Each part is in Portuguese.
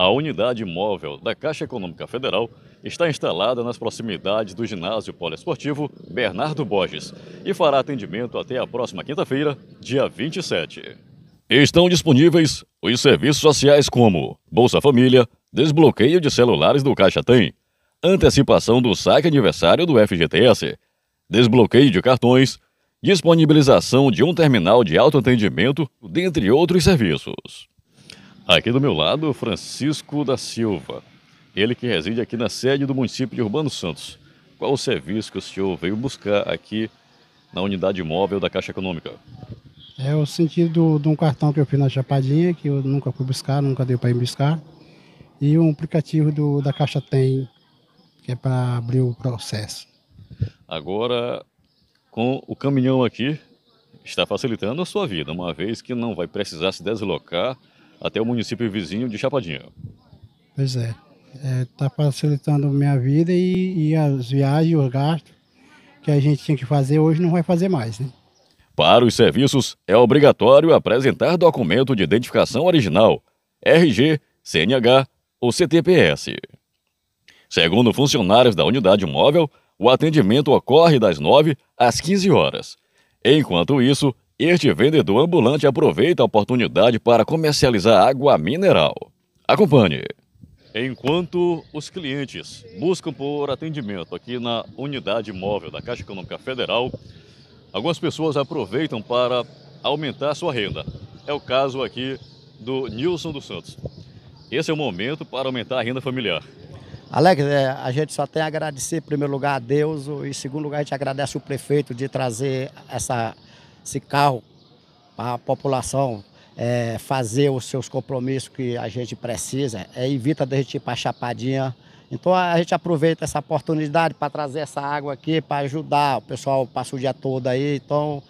A unidade móvel da Caixa Econômica Federal está instalada nas proximidades do ginásio poliesportivo Bernardo Borges e fará atendimento até a próxima quinta-feira, dia 27. Estão disponíveis os serviços sociais como Bolsa Família, desbloqueio de celulares do Caixa Tem, antecipação do saque aniversário do FGTS, desbloqueio de cartões, disponibilização de um terminal de autoatendimento, dentre outros serviços. Aqui do meu lado, Francisco da Silva. Ele que reside aqui na sede do município de Urbano Santos. Qual o serviço que o senhor veio buscar aqui na unidade móvel da Caixa Econômica? É o sentido de um cartão que eu fiz na Chapadinha, que eu nunca fui buscar, nunca deu para ir buscar. E um aplicativo do, da Caixa Tem, que é para abrir o processo. Agora, com o caminhão aqui, está facilitando a sua vida, uma vez que não vai precisar se deslocar até o município vizinho de Chapadinha. Pois é. Está é, tá facilitando a minha vida e, e as viagens, os gastos que a gente tinha que fazer hoje não vai fazer mais, né? Para os serviços, é obrigatório apresentar documento de identificação original, RG, CNH ou CTPS. Segundo funcionários da unidade móvel, o atendimento ocorre das 9 às 15 horas. Enquanto isso, este vendedor ambulante aproveita a oportunidade para comercializar água mineral. Acompanhe. Enquanto os clientes buscam por atendimento aqui na unidade móvel da Caixa Econômica Federal, algumas pessoas aproveitam para aumentar sua renda. É o caso aqui do Nilson dos Santos. Esse é o momento para aumentar a renda familiar. Alex, é, a gente só tem a agradecer, em primeiro lugar, a Deus, e em segundo lugar, a gente agradece o prefeito de trazer essa esse carro para a população é, fazer os seus compromissos que a gente precisa, é, evita de a gente ir para Chapadinha. Então a gente aproveita essa oportunidade para trazer essa água aqui, para ajudar. O pessoal passa o dia todo aí. Então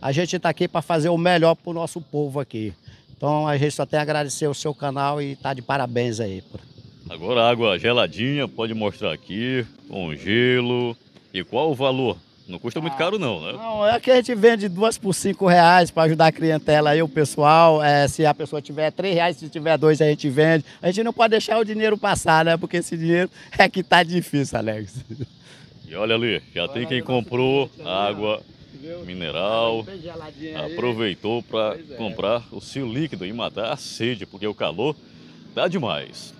a gente está aqui para fazer o melhor para o nosso povo aqui. Então a gente só tem a agradecer o seu canal e tá de parabéns aí. Agora água geladinha, pode mostrar aqui, com gelo. E qual o valor não custa ah, muito caro, não, né? Não, é que a gente vende duas por cinco reais para ajudar a clientela aí, o pessoal. É, se a pessoa tiver três reais, se tiver dois, a gente vende. A gente não pode deixar o dinheiro passar, né? Porque esse dinheiro é que tá difícil, Alex. E olha ali, já tem quem comprou né? água mineral, tá aproveitou para é. comprar o seu líquido e matar a sede, porque o calor tá demais.